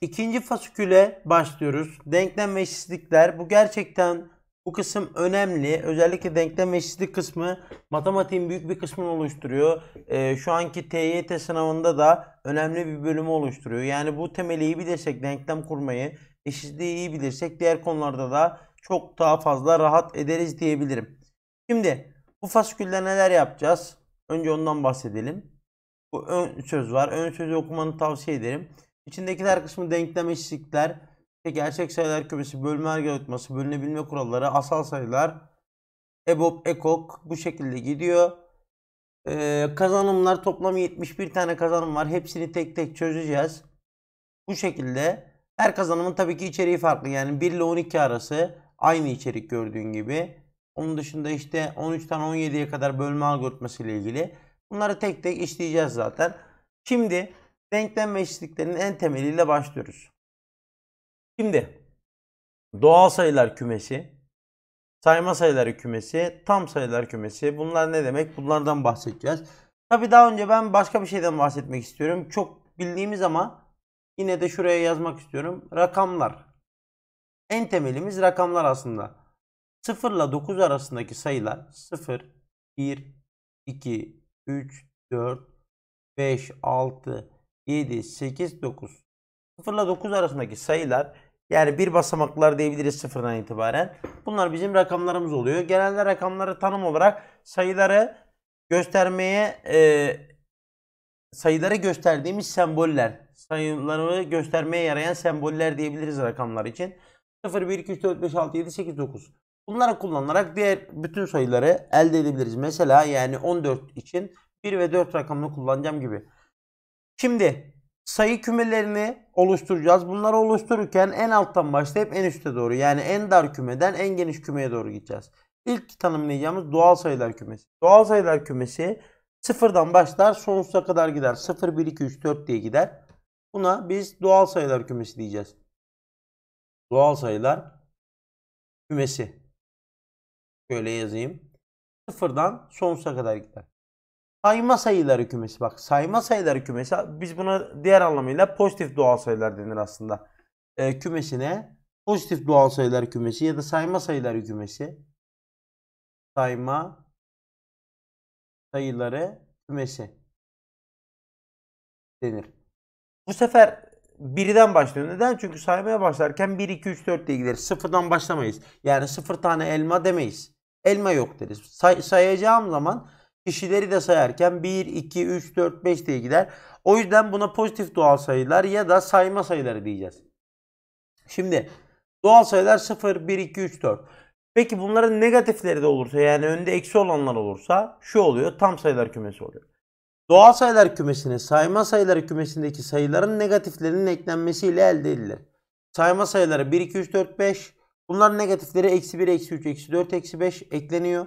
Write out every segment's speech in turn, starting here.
İkinci fasiküle başlıyoruz. Denklem ve eşitlikler. Bu gerçekten bu kısım önemli. Özellikle denklem ve eşitlik kısmı matematiğin büyük bir kısmını oluşturuyor. Ee, şu anki TYT sınavında da önemli bir bölümü oluşturuyor. Yani bu temeli iyi bilirsek denklem kurmayı, eşitliği iyi bilirsek diğer konularda da çok daha fazla rahat ederiz diyebilirim. Şimdi bu fasikülde neler yapacağız? Önce ondan bahsedelim. Bu ön söz var. Ön sözü okumanı tavsiye ederim. İçindekiler kısmı denklem eşitlikler, gerçek sayılar kümesi, bölme algoritması, bölünebilme kuralları, asal sayılar, EBOB, EKOK bu şekilde gidiyor. Ee, kazanımlar toplam 71 tane kazanım var. Hepsini tek tek çözeceğiz. Bu şekilde her kazanımın tabii ki içeriği farklı. Yani 1 ile 12 arası aynı içerik gördüğün gibi. Onun dışında işte 13'ten 17'ye kadar bölme algoritması ile ilgili. Bunları tek tek işleyeceğiz zaten. Şimdi denklem ve en temeliyle başlıyoruz. Şimdi doğal sayılar kümesi, sayma sayıları kümesi, tam sayılar kümesi bunlar ne demek? Bunlardan bahsedeceğiz. Tabi daha önce ben başka bir şeyden bahsetmek istiyorum. Çok bildiğimiz ama yine de şuraya yazmak istiyorum. Rakamlar. En temelimiz rakamlar aslında. 0 ile 9 arasındaki sayılar 0, 1, 2, 3, 4, 5, 6, 7, 8, 9. 0 ile 9 arasındaki sayılar yani bir basamaklar diyebiliriz sıfırdan itibaren. Bunlar bizim rakamlarımız oluyor. Genelde rakamları tanım olarak sayıları göstermeye e, sayıları gösterdiğimiz semboller, sayıları göstermeye yarayan semboller diyebiliriz rakamlar için. 0, 1, 2, 3, 4, 5, 6, 7, 8, 9. Bunları kullanarak diğer bütün sayıları elde edebiliriz. Mesela yani 14 için 1 ve 4 rakamını kullanacağım gibi. Şimdi sayı kümelerini oluşturacağız. Bunları oluştururken en alttan başlayıp en üste doğru yani en dar kümeden en geniş kümeye doğru gideceğiz. İlk tanımlayacağımız doğal sayılar kümesi. Doğal sayılar kümesi sıfırdan başlar sonsuza kadar gider. 0, 1, 2, 3, 4 diye gider. Buna biz doğal sayılar kümesi diyeceğiz. Doğal sayılar kümesi. Şöyle yazayım. Sıfırdan sonsuza kadar gider sayma sayıları kümesi. Bak sayma sayıları kümesi biz buna diğer anlamıyla pozitif doğal sayılar denir aslında. E, kümesine pozitif doğal sayılar kümesi ya da sayma sayıları kümesi. Sayma sayıları kümesi denir. Bu sefer 1'den başlıyor. Neden? Çünkü saymaya başlarken 1, 2, 3, 4 diye gideriz. sıfırdan başlamayız. Yani sıfır tane elma demeyiz. Elma yok deriz. Say sayacağım zaman kişileri de sayarken 1, 2, 3, 4, 5 diye gider. O yüzden buna pozitif doğal sayılar ya da sayma sayıları diyeceğiz. Şimdi doğal sayılar 0, 1, 2, 3, 4. Peki bunların negatifleri de olursa yani önde eksi olanlar olursa şu oluyor tam sayılar kümesi oluyor. Doğal sayılar kümesine sayma sayıları kümesindeki sayıların negatiflerinin eklenmesiyle elde edilir. Sayma sayıları 1, 2, 3, 4, 5. Bunların negatifleri eksi 1, eksi 3, eksi 4, eksi 5 ekleniyor.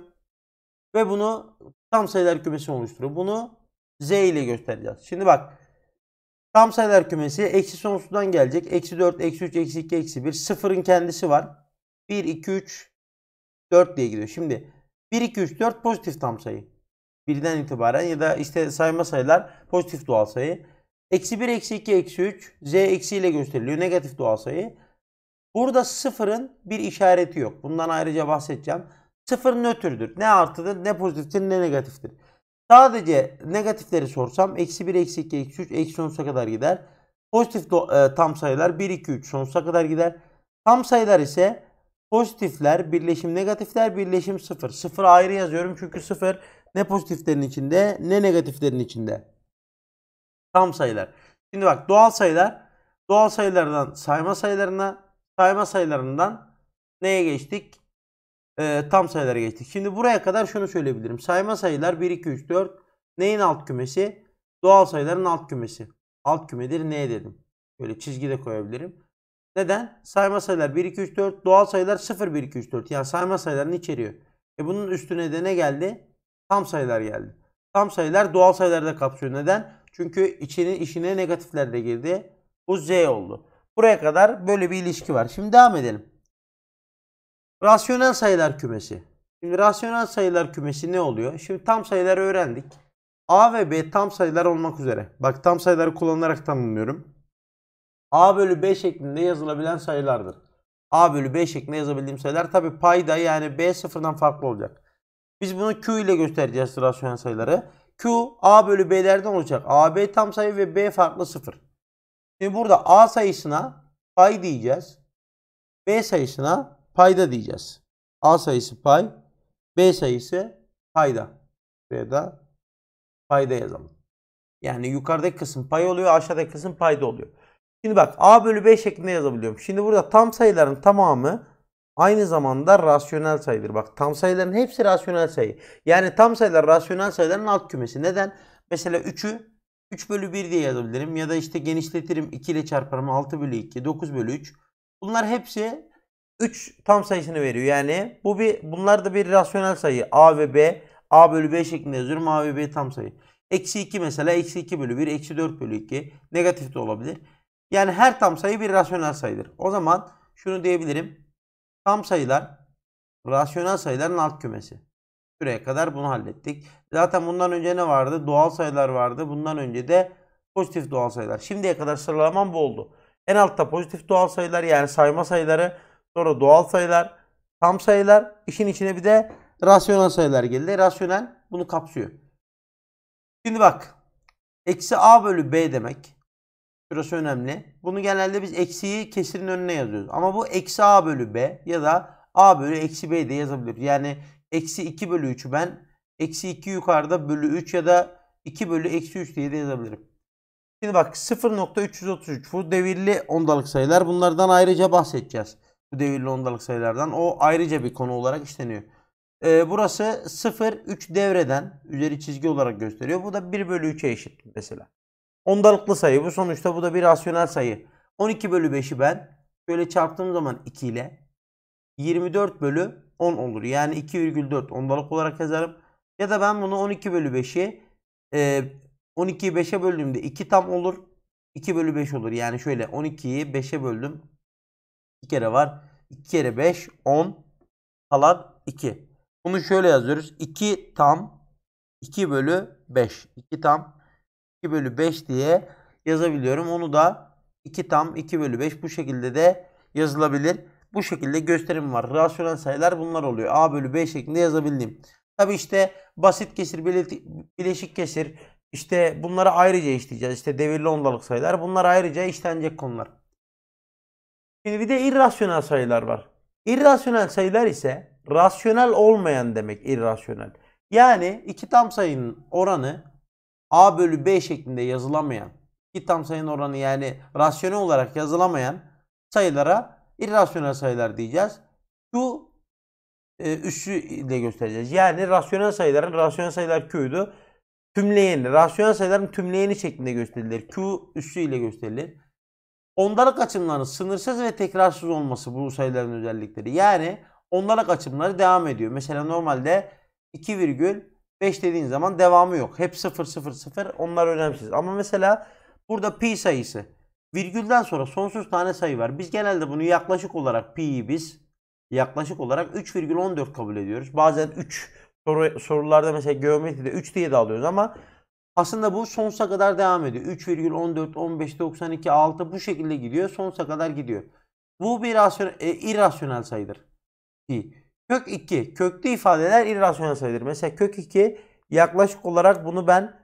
Ve bunu tam sayılar kümesi oluşturuyor. Bunu z ile göstereceğiz. Şimdi bak tam sayılar kümesi eksi sonsuzdan gelecek. Eksi 4, eksi 3, eksi 2, eksi 1. Sıfırın kendisi var. 1, 2, 3, 4 diye gidiyor. Şimdi 1, 2, 3, 4 pozitif tam sayı. Birden itibaren ya da işte sayma sayılar pozitif doğal sayı. Eksi 1, eksi 2, eksi 3 z eksi ile gösteriliyor. Negatif doğal sayı. Burada sıfırın bir işareti yok. Bundan ayrıca bahsedeceğim. Sıfır nötrdür. Ne artıdır ne pozitiftir ne negatiftir. Sadece negatifleri sorsam eksi 1, eksi 2, eksi 3, eksi sonsuza kadar gider. Pozitif e, tam sayılar 1, 2, 3 sonsuza kadar gider. Tam sayılar ise pozitifler, birleşim negatifler, birleşim sıfır. Sıfır ayrı yazıyorum çünkü sıfır ne pozitiflerin içinde ne negatiflerin içinde. Tam sayılar. Şimdi bak doğal sayılar doğal sayılardan sayma sayılarına sayma sayılarından neye geçtik? e, tam sayılara geçtik. Şimdi buraya kadar şunu söyleyebilirim. Sayma sayılar 1, 2, 3, 4 neyin alt kümesi? Doğal sayıların alt kümesi. Alt kümedir ne dedim. Böyle çizgi de koyabilirim. Neden? Sayma sayılar 1, 2, 3, 4. Doğal sayılar 0, 1, 2, 3, 4. Yani sayma sayılarını içeriyor. E bunun üstüne de ne geldi? Tam sayılar geldi. Tam sayılar doğal sayıları da kapsıyor. Neden? Çünkü içine, işine negatifler de girdi. Bu Z oldu. Buraya kadar böyle bir ilişki var. Şimdi devam edelim. Rasyonel sayılar kümesi. Şimdi rasyonel sayılar kümesi ne oluyor? Şimdi tam sayıları öğrendik. A ve B tam sayılar olmak üzere. Bak tam sayıları kullanarak tanımlıyorum. A bölü B şeklinde yazılabilen sayılardır. A bölü B şeklinde yazabildiğim sayılar tabi payda yani B sıfırdan farklı olacak. Biz bunu Q ile göstereceğiz rasyonel sayıları. Q A bölü B'lerden olacak. A B tam sayı ve B farklı sıfır. Şimdi burada A sayısına pay diyeceğiz. B sayısına payda diyeceğiz. A sayısı pay, B sayısı payda. Buraya da payda yazalım. Yani yukarıdaki kısım pay oluyor, aşağıdaki kısım payda oluyor. Şimdi bak A bölü B şeklinde yazabiliyorum. Şimdi burada tam sayıların tamamı aynı zamanda rasyonel sayıdır. Bak tam sayıların hepsi rasyonel sayı. Yani tam sayılar rasyonel sayıların alt kümesi. Neden? Mesela 3'ü 3 bölü 1 diye yazabilirim. Ya da işte genişletirim 2 ile çarparım 6 bölü 2, 9 bölü 3. Bunlar hepsi 3 tam sayısını veriyor. Yani bu bir bunlar da bir rasyonel sayı. A ve B. A bölü B şeklinde yazıyorum. A ve B tam sayı. Eksi 2 mesela. Eksi 2 bölü 1. Eksi 4 bölü 2. Negatif de olabilir. Yani her tam sayı bir rasyonel sayıdır. O zaman şunu diyebilirim. Tam sayılar rasyonel sayıların alt kümesi. Şuraya kadar bunu hallettik. Zaten bundan önce ne vardı? Doğal sayılar vardı. Bundan önce de pozitif doğal sayılar. Şimdiye kadar sıralamam bu oldu. En altta pozitif doğal sayılar yani sayma sayıları Sonra doğal sayılar, tam sayılar, işin içine bir de rasyonel sayılar geldi. Rasyonel bunu kapsıyor. Şimdi bak. Eksi a bölü b demek. Şurası önemli. Bunu genelde biz eksiyi kesirin önüne yazıyoruz. Ama bu eksi a bölü b ya da a bölü eksi b de yazabilir. Yani eksi 2 bölü 3'ü ben eksi 2 yukarıda bölü 3 ya da 2 bölü eksi 3 diye de yazabilirim. Şimdi bak 0.333 bu devirli ondalık sayılar. Bunlardan ayrıca bahsedeceğiz. Bu devirli ondalık sayılardan. O ayrıca bir konu olarak işleniyor. Ee, burası 0,3 devreden üzeri çizgi olarak gösteriyor. Bu da 1 bölü 3'e eşit mesela. Ondalıklı sayı bu sonuçta bu da bir rasyonel sayı. 12 bölü 5'i ben şöyle çarptığım zaman 2 ile 24 bölü 10 olur. Yani 2,4 ondalık olarak yazarım. Ya da ben bunu 12 bölü 5'i e, 12'yi 5'e böldüğümde 2 tam olur. 2 bölü 5 olur. Yani şöyle 12'yi 5'e böldüm. 2 kere var. 2 kere 5 10 kalan 2. Bunu şöyle yazıyoruz. 2 tam 2 bölü 5. 2 tam 2 bölü 5 diye yazabiliyorum. Onu da 2 tam 2 bölü 5 bu şekilde de yazılabilir. Bu şekilde gösterim var. Rasyonel sayılar bunlar oluyor. A bölü B şeklinde yazabildiğim. Tabi işte basit kesir, bileşik kesir, işte bunları ayrıca işleyeceğiz. İşte devirli ondalık sayılar. Bunlar ayrıca işlenecek konular. Şimdi bir de irrasyonel sayılar var. İrrasyonel sayılar ise rasyonel olmayan demek irrasyonel. Yani iki tam sayının oranı a bölü b şeklinde yazılamayan, iki tam sayının oranı yani rasyonel olarak yazılamayan sayılara irrasyonel sayılar diyeceğiz. Şu e, üssü ile göstereceğiz. Yani rasyonel sayıların rasyonel sayılar Q'ydu. Tümleyeni, rasyonel sayıların tümleyeni şeklinde gösterilir. Q üssü ile gösterilir. Ondalık açımların sınırsız ve tekrarsız olması bu sayıların özellikleri. Yani ondalık açımları devam ediyor. Mesela normalde 2,5 dediğin zaman devamı yok. Hep 0 0 0 onlar önemsiz. Ama mesela burada pi sayısı virgülden sonra sonsuz tane sayı var. Biz genelde bunu yaklaşık olarak pi'yi biz yaklaşık olarak 3,14 kabul ediyoruz. Bazen 3 sorularda mesela geometride 3 diye de alıyoruz ama aslında bu sonsuza kadar devam ediyor. 3,14, 15, 92, 6 bu şekilde gidiyor. Sonsuza kadar gidiyor. Bu bir e, irrasyonel sayıdır. Pi. Kök 2. Köklü ifadeler irrasyonel sayıdır. Mesela kök 2 yaklaşık olarak bunu ben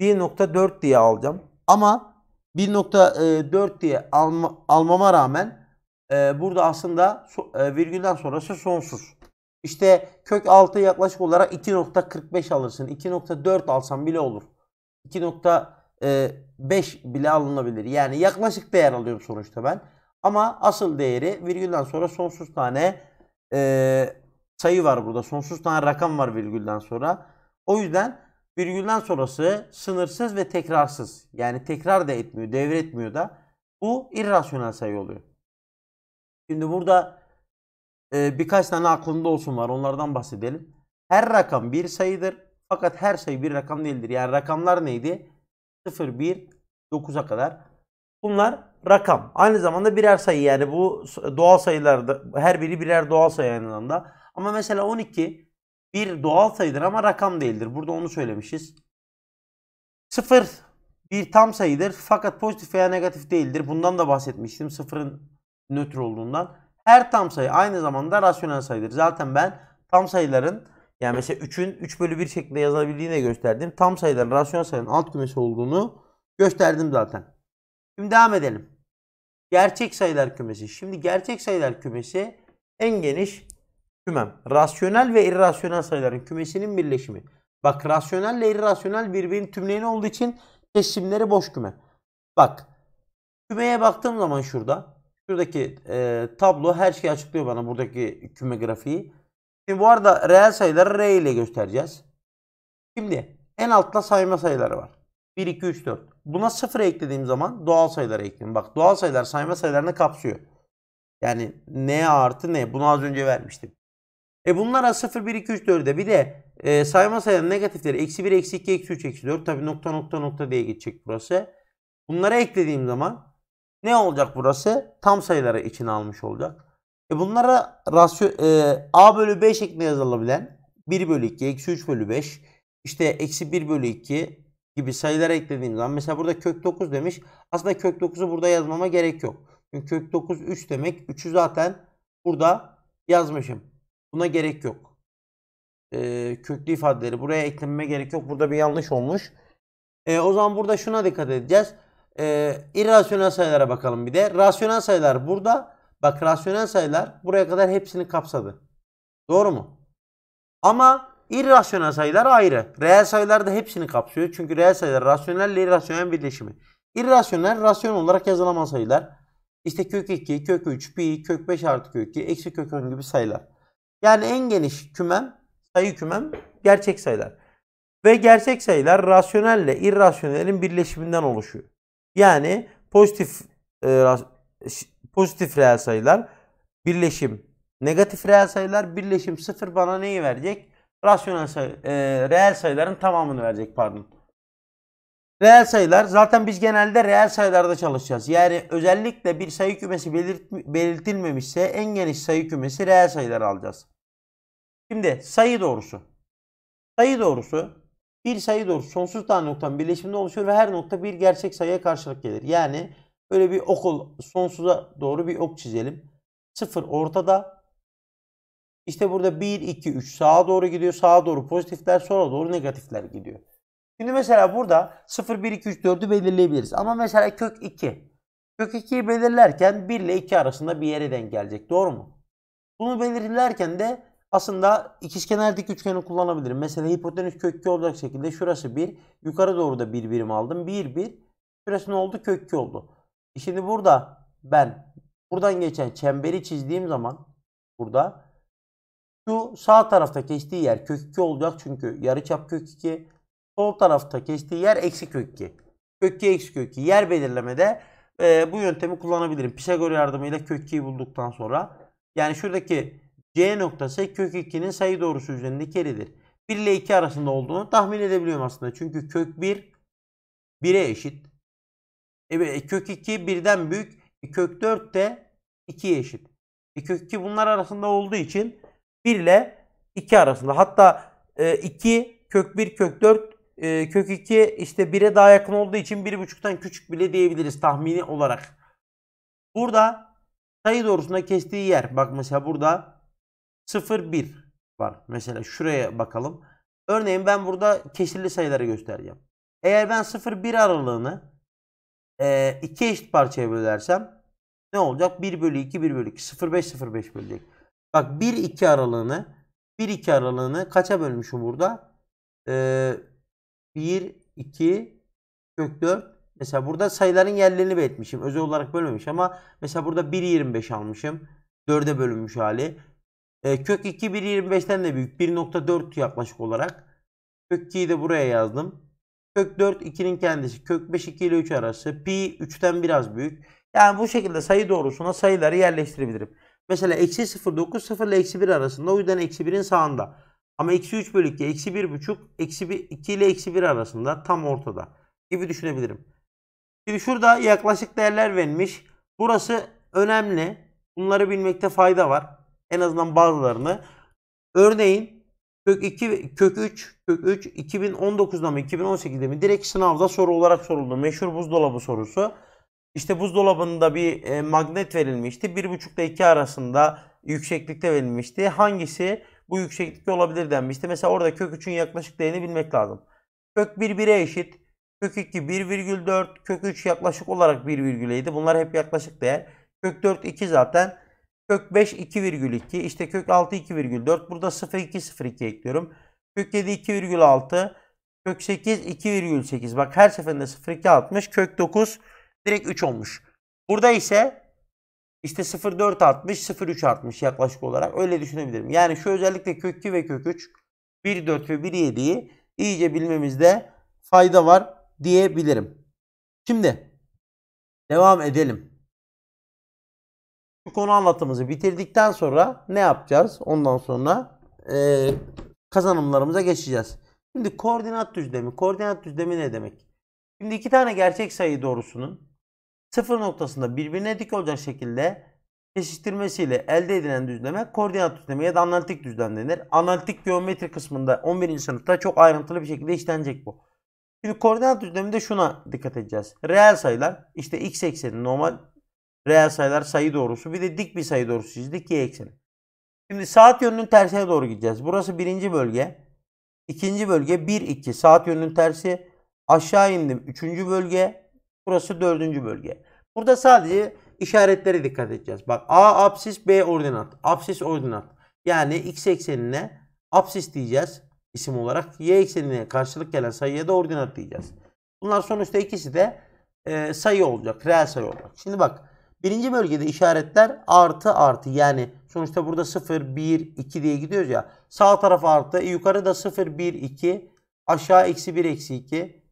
1.4 diye alacağım. Ama 1.4 diye alma, almama rağmen e, burada aslında e, virgülden sonrası sonsuz. İşte kök 6 yaklaşık olarak 2.45 alırsın. 2.4 alsan bile olur. 2.5 e, bile alınabilir. Yani yaklaşık değer alıyorum sonuçta ben. Ama asıl değeri virgülden sonra sonsuz tane e, sayı var burada. Sonsuz tane rakam var virgülden sonra. O yüzden virgülden sonrası sınırsız ve tekrarsız. Yani tekrar da etmiyor, devretmiyor da. Bu irrasyonel sayı oluyor. Şimdi burada e, birkaç tane aklında olsun var. Onlardan bahsedelim. Her rakam bir sayıdır. Fakat her sayı bir rakam değildir. Yani rakamlar neydi? 0, 1, 9'a kadar. Bunlar rakam. Aynı zamanda birer sayı yani bu doğal sayılarda her biri birer doğal sayı aynı zamanda. Ama mesela 12 bir doğal sayıdır ama rakam değildir. Burada onu söylemişiz. 0 bir tam sayıdır fakat pozitif veya negatif değildir. Bundan da bahsetmiştim. Sıfırın nötr olduğundan. Her tam sayı aynı zamanda rasyonel sayıdır. Zaten ben tam sayıların yani mesela 3'ün 3 bölü 1 şeklinde yazılabildiğini de gösterdim. Tam sayıların rasyonel sayının alt kümesi olduğunu gösterdim zaten. Şimdi devam edelim. Gerçek sayılar kümesi. Şimdi gerçek sayılar kümesi en geniş kümem. Rasyonel ve irrasyonel sayıların kümesinin birleşimi. Bak rasyonel ile irrasyonel birbirinin tümleyeni olduğu için kesimleri boş küme. Bak kümeye baktığım zaman şurada Şuradaki e, tablo her şeyi açıklıyor bana buradaki küme grafiği. Şimdi bu arada reel sayıları R ile göstereceğiz. Şimdi en altta sayma sayıları var. 1, 2, 3, 4. Buna 0 eklediğim zaman doğal sayıları ekledim. Bak doğal sayılar sayma sayılarını kapsıyor. Yani n artı n. Bunu az önce vermiştim. E bunlara 0, 1, 2, 3, 4'e bir de e, sayma sayılarının negatifleri eksi 1, eksi 2, eksi 3, eksi 4. Tabi nokta nokta nokta diye geçecek burası. Bunlara eklediğim zaman ne olacak burası? Tam sayıları içine almış olacak. E bunlara rasyo, e, a bölü b şeklinde yazılabilen 1 bölü 2, eksi 3 bölü 5, işte eksi 1 bölü 2 gibi sayılara eklediğim zaman mesela burada kök 9 demiş. Aslında kök 9'u burada yazmama gerek yok. Çünkü kök 9 3 demek. 3'ü zaten burada yazmışım. Buna gerek yok. E, köklü ifadeleri buraya eklememe gerek yok. Burada bir yanlış olmuş. E, o zaman burada şuna dikkat edeceğiz. E, irrasyonel sayılara bakalım bir de. Rasyonel sayılar burada. Bak rasyonel sayılar buraya kadar hepsini kapsadı. Doğru mu? Ama irrasyonel sayılar ayrı. Reel sayılar da hepsini kapsıyor. Çünkü reel sayılar rasyonel ile irrasyonel birleşimi. İrrasyonel, rasyonel olarak yazılamaz sayılar. İşte kök 2, kök 3, pi, kök 5 artı kök 2, eksi kök 10 gibi sayılar. Yani en geniş kümem, sayı kümem gerçek sayılar. Ve gerçek sayılar rasyonelle irrasyonelin birleşiminden oluşuyor. Yani pozitif e, pozitif reel sayılar birleşim negatif reel sayılar birleşim sıfır bana neyi verecek? Rasyonel sayı, e, reel sayıların tamamını verecek pardon. Reel sayılar zaten biz genelde reel sayılarda çalışacağız. Yani özellikle bir sayı kümesi belirt, belirtilmemişse en geniş sayı kümesi reel sayılar alacağız. Şimdi sayı doğrusu. Sayı doğrusu bir sayı doğrusu sonsuz tane noktanın birleşiminde oluşuyor ve her nokta bir gerçek sayıya karşılık gelir. Yani böyle bir okul sonsuza doğru bir ok çizelim. 0 ortada. İşte burada 1, 2, 3 sağa doğru gidiyor. Sağa doğru pozitifler, sola doğru negatifler gidiyor. Şimdi mesela burada 0, 1, 2, 3, 4'ü belirleyebiliriz. Ama mesela kök 2. Kök 2'yi belirlerken 1 ile 2 arasında bir yere denk gelecek. Doğru mu? Bunu belirlerken de aslında ikizkenar dik üçgeni kullanabilirim. Mesela hipotenüs kökü olacak şekilde şurası 1. Yukarı doğru da 1 bir birim aldım. 1 1. Şurası ne oldu? Kökü oldu. E şimdi burada ben buradan geçen çemberi çizdiğim zaman burada şu sağ tarafta kestiği yer kök 2 olacak çünkü yarıçap kök 2. Sol tarafta kestiği yer eksi kök 2. Kök 2 eksi kök 2. Yer belirlemede e, bu yöntemi kullanabilirim. Pisagor yardımıyla kök 2'yi bulduktan sonra yani şuradaki C noktası kök 2'nin sayı doğrusu üzerinde yeridir. 1 ile 2 arasında olduğunu tahmin edebiliyorum aslında. Çünkü kök 1 1'e e, e, eşit. E, kök 2 1'den büyük. E, kök 4 de 2'ye eşit. E, kök 2 bunlar arasında olduğu için 1 ile 2 arasında. Hatta e, 2 kök 1 kök 4 e, kök 2 işte 1'e daha yakın olduğu için 1.5'tan küçük bile diyebiliriz tahmini olarak. Burada sayı doğrusunda kestiği yer. Bak mesela burada 0,1 var. Mesela şuraya bakalım. Örneğin ben burada kesirli sayıları göstereceğim. Eğer ben 0,1 aralığını e, iki eşit parçaya bölersem ne olacak? 1 bölü 2, 1 bölü 2. 0,5, 0,5 bölecek. Bak 1,2 aralığını 1,2 aralığını kaça bölmüşüm burada? E, 1, 2, kök 4. Mesela burada sayıların yerlerini belirtmişim. Özel olarak bölmemiş ama mesela burada 1,25 almışım. 4'e bölünmüş hali. E, kök 2 1.25'ten de büyük. 1.4 yaklaşık olarak. Kök 2'yi de buraya yazdım. Kök 4 2'nin kendisi. Kök 5 2 ile 3 arası. Pi 3'ten biraz büyük. Yani bu şekilde sayı doğrusuna sayıları yerleştirebilirim. Mesela eksi 0 9 0 ile eksi 1 arasında. O yüzden eksi 1'in sağında. Ama eksi 3 bölü 2 eksi 1 buçuk eksi 2 ile eksi 1 arasında tam ortada gibi düşünebilirim. Şimdi şurada yaklaşık değerler verilmiş. Burası önemli. Bunları bilmekte fayda var. En azından bazılarını. Örneğin kök 2 kök 3 kök 3 2019'da mı 2018'de mi direkt sınavda soru olarak soruldu. Meşhur buzdolabı sorusu. İşte buzdolabında bir e, magnet verilmişti. 1,5 ile 2 arasında yükseklikte verilmişti. Hangisi bu yükseklikte olabilir denmişti. Mesela orada kök 3'ün yaklaşık değerini bilmek lazım. Kök 1 1'e eşit. Kök 2 1,4. Kök 3 yaklaşık olarak 1,7. Bunlar hep yaklaşık değer. Kök 4 2 zaten. Kök 5 2,2. işte kök 6 2,4. Burada 0,2 0,2 ekliyorum. Kök 7 2,6. Kök 8 2,8. Bak her seferinde 0,2 atmış. Kök 9 direkt 3 olmuş. Burada ise işte 0,4 artmış 0,3 artmış yaklaşık olarak. Öyle düşünebilirim. Yani şu özellikle kök 2 ve kök 3 1,4 ve 1,7'yi iyice bilmemizde fayda var diyebilirim. Şimdi devam edelim. Bu konu anlatımızı bitirdikten sonra ne yapacağız? Ondan sonra e, kazanımlarımıza geçeceğiz. Şimdi koordinat düzlemi. Koordinat düzlemi ne demek? Şimdi iki tane gerçek sayı doğrusunun sıfır noktasında birbirine dik olacak şekilde kesiştirmesiyle elde edilen düzleme koordinat düzlemi ya da analitik düzlem denir. Analitik geometri kısmında 11. sınıfta çok ayrıntılı bir şekilde işlenecek bu. Şimdi koordinat düzleminde şuna dikkat edeceğiz. Reel sayılar işte x ekseni normal Reel sayılar sayı doğrusu. Bir de dik bir sayı doğrusu çizdik y ekseni. Şimdi saat yönünün tersine doğru gideceğiz. Burası birinci bölge. ikinci bölge 1, 2. Saat yönünün tersi. Aşağı indim. Üçüncü bölge. Burası dördüncü bölge. Burada sadece işaretlere dikkat edeceğiz. Bak A absis B ordinat. Absis ordinat. Yani x eksenine absis diyeceğiz isim olarak. Y eksenine karşılık gelen sayıya da ordinat diyeceğiz. Bunlar sonuçta ikisi de e, sayı olacak. Reel sayı olacak. Şimdi bak Birinci bölgede işaretler artı artı yani sonuçta burada 0, 1, 2 diye gidiyoruz ya. Sağ taraf artı e, yukarıda 0, 1, 2 aşağı eksi 1, eksi 2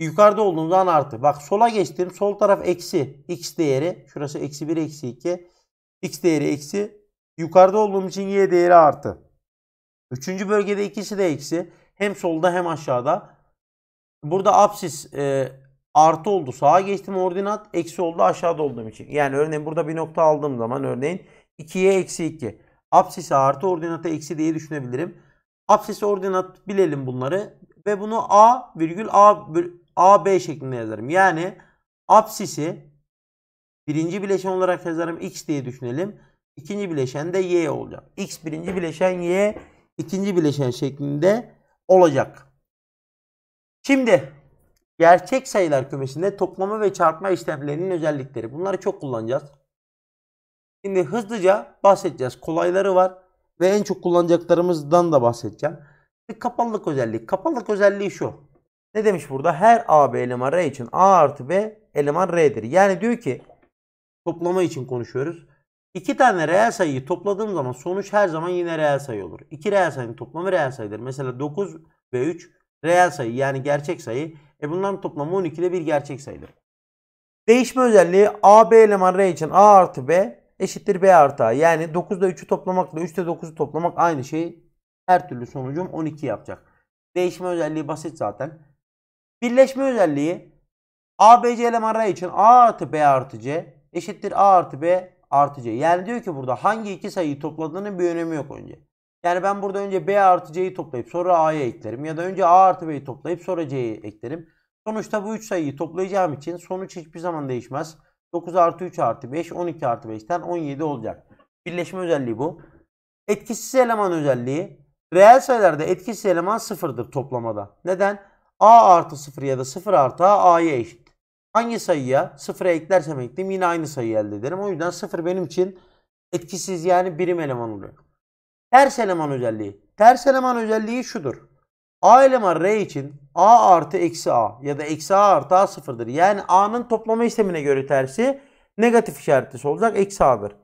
yukarıda olduğumuz an artı. Bak sola geçtim sol taraf eksi x değeri şurası eksi 1, eksi 2 x değeri eksi yukarıda olduğum için y değeri artı. Üçüncü bölgede ikisi de eksi hem solda hem aşağıda. Burada absis e, artı oldu sağa geçtim ordinat eksi oldu aşağıda olduğum için. Yani örneğin burada bir nokta aldığım zaman örneğin 2'ye eksi 2. Apsisi artı ordinata eksi diye düşünebilirim. Apsis ordinat bilelim bunları ve bunu A virgül A a b şeklinde yazarım. Yani apsisi birinci bileşen olarak yazarım x diye düşünelim. İkinci bileşen de y olacak. X birinci bileşen y ikinci bileşen şeklinde olacak. Şimdi Gerçek sayılar kümesinde toplama ve çarpma işlemlerinin özellikleri. Bunları çok kullanacağız. Şimdi hızlıca bahsedeceğiz. Kolayları var ve en çok kullanacaklarımızdan da bahsedeceğim. Şimdi kapalılık özelliği. Kapalılık özelliği şu. Ne demiş burada? Her A, B eleman R için A artı B eleman R'dir. Yani diyor ki toplama için konuşuyoruz. İki tane reel sayıyı topladığım zaman sonuç her zaman yine reel sayı olur. İki reel sayının toplamı reel sayıdır. Mesela 9 ve 3 reel sayı yani gerçek sayı. E bunların toplamı 12'de bir gerçek sayıdır. Değişme özelliği AB eleman R için A artı B eşittir B artı A. Yani 9'da 3'ü toplamakla 3'te 9'u toplamak aynı şey. Her türlü sonucum 12 yapacak. Değişme özelliği basit zaten. Birleşme özelliği a, ABC eleman R için A artı B artı C eşittir A artı B artı C. Yani diyor ki burada hangi iki sayıyı topladığının bir önemi yok önce. Yani ben burada önce B artı C'yi toplayıp sonra A'ya eklerim. Ya da önce A artı B'yi toplayıp sonra C'ye eklerim. Sonuçta bu 3 sayıyı toplayacağım için sonuç hiçbir zaman değişmez. 9 artı 3 artı 5, 12 artı 5'ten 17 olacak. Birleşme özelliği bu. Etkisiz eleman özelliği. Reel sayılarda etkisiz eleman sıfırdır toplamada. Neden? A artı 0 ya da 0 artı A A'ya eşit. Hangi sayıya 0'a eklersem ekleyeyim yine aynı sayıyı elde ederim. O yüzden 0 benim için etkisiz yani birim eleman oluyor. Ters eleman özelliği. Ters eleman özelliği şudur. A eleman R için A artı eksi A ya da eksi A artı A sıfırdır. Yani A'nın toplama işlemine göre tersi negatif işaretlisi olacak eksi A'dır.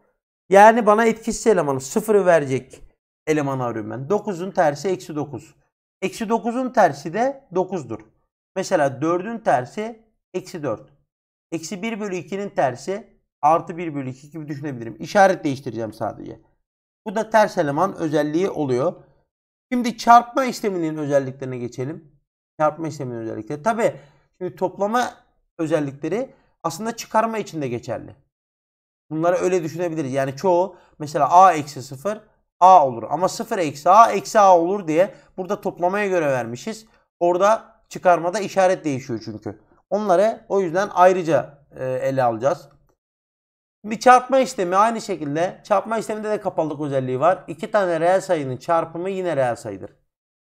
Yani bana etkisiz elemanı sıfırı verecek elemanı arıyorum ben. 9'un tersi eksi 9. Eksi 9'un tersi de 9'dur. Mesela 4'ün tersi eksi 4. Eksi 1 bölü 2'nin tersi artı 1 bölü 2 gibi düşünebilirim. İşaret değiştireceğim sadece. Bu da ters eleman özelliği oluyor. Şimdi çarpma işleminin özelliklerine geçelim. Çarpma işleminin özellikleri. Tabi şimdi toplama özellikleri aslında çıkarma için de geçerli. Bunları öyle düşünebiliriz. Yani çoğu mesela a eksi 0 a olur. Ama 0 eksi a eksi a olur diye burada toplamaya göre vermişiz. Orada çıkarmada işaret değişiyor çünkü. Onları o yüzden ayrıca e, ele alacağız. Bir çarpma işlemi aynı şekilde çarpma işleminde de kapalılık özelliği var. İki tane reel sayının çarpımı yine reel sayıdır.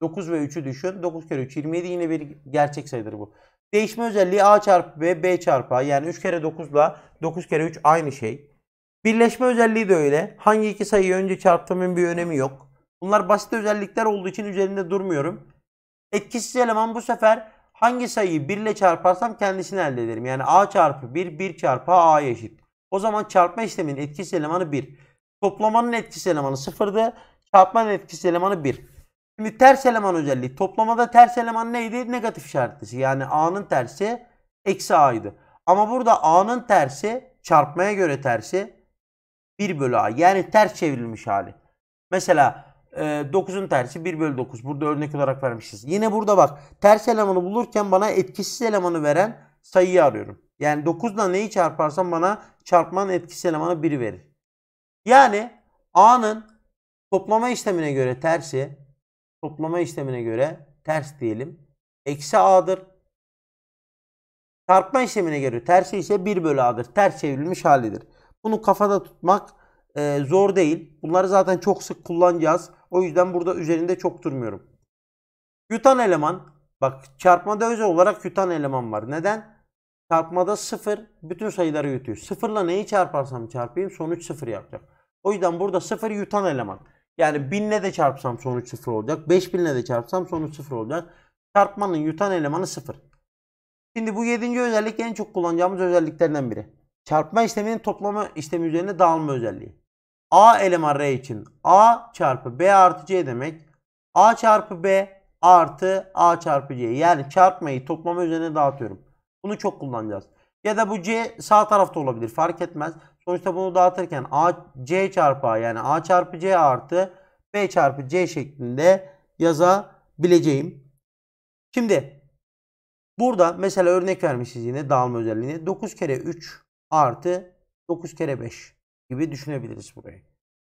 9 ve 3'ü düşün. 9 kere 3 27 yine bir gerçek sayıdır bu. Değişme özelliği A çarpı B, B çarpı A. Yani 3 kere 9 ile 9 kere 3 aynı şey. Birleşme özelliği de öyle. Hangi iki sayıyı önce çarptığımın bir önemi yok. Bunlar basit özellikler olduğu için üzerinde durmuyorum. Etkisiz eleman bu sefer hangi sayıyı 1 ile çarparsam kendisini elde ederim. Yani A çarpı 1, 1 çarpı a eşit. O zaman çarpma işleminin etkisi elemanı 1. Toplamanın etkisi elemanı 0'dı. Çarpmanın etkisi elemanı 1. Şimdi ters eleman özelliği. Toplamada ters eleman neydi? Negatif işaretlisi. Yani A'nın tersi eksi A'ydı. Ama burada A'nın tersi çarpmaya göre tersi 1 bölü A. Yani ters çevrilmiş hali. Mesela 9'un e, tersi 1 bölü 9. Burada örnek olarak vermişiz. Yine burada bak ters elemanı bulurken bana etkisiz elemanı veren sayıyı arıyorum. Yani 9 neyi çarparsam bana çarpmanın etkisi elemanı 1 verir. Yani A'nın toplama işlemine göre tersi toplama işlemine göre ters diyelim. Eksi A'dır. Çarpma işlemine göre tersi ise 1 bölü A'dır. Ters çevrilmiş halidir. Bunu kafada tutmak e, zor değil. Bunları zaten çok sık kullanacağız. O yüzden burada üzerinde çok durmuyorum. Yutan eleman. Bak çarpmada özel olarak yutan eleman var. Neden? Çarpmada sıfır bütün sayıları yutuyor. Sıfırla neyi çarparsam çarpayım sonuç sıfır yapacak. O yüzden burada sıfır yutan eleman. Yani binle de çarpsam sonuç sıfır olacak. beş binle de çarpsam sonuç sıfır olacak. Çarpmanın yutan elemanı sıfır. Şimdi bu yedinci özellik en çok kullanacağımız özelliklerden biri. Çarpma işleminin toplama işlemi üzerine dağılma özelliği. A eleman R için A çarpı B artı C demek. A çarpı B artı A çarpı C. Yani çarpmayı toplama üzerine dağıtıyorum. Bunu çok kullanacağız. Ya da bu C sağ tarafta olabilir. Fark etmez. Sonuçta bunu dağıtırken A, C çarpı A yani A çarpı C artı B çarpı C şeklinde yazabileceğim. Şimdi burada mesela örnek vermişiz yine dağılma özelliğini. 9 kere 3 artı 9 kere 5 gibi düşünebiliriz burayı.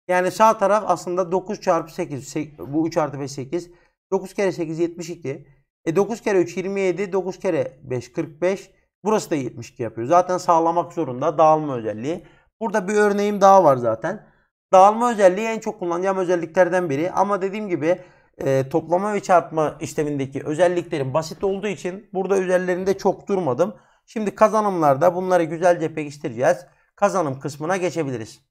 Yani sağ taraf aslında 9 çarpı 8, 8 bu 3 artı 5 8. 9 kere 8 72. E 9 kere 3 27, 9 kere 5 45. Burası da 72 yapıyor. Zaten sağlamak zorunda dağılma özelliği. Burada bir örneğim daha var zaten. Dağılma özelliği en çok kullanacağım özelliklerden biri. Ama dediğim gibi e, toplama ve çarpma işlemindeki özelliklerin basit olduğu için burada üzerlerinde çok durmadım. Şimdi kazanımlarda bunları güzelce pekiştireceğiz. Kazanım kısmına geçebiliriz.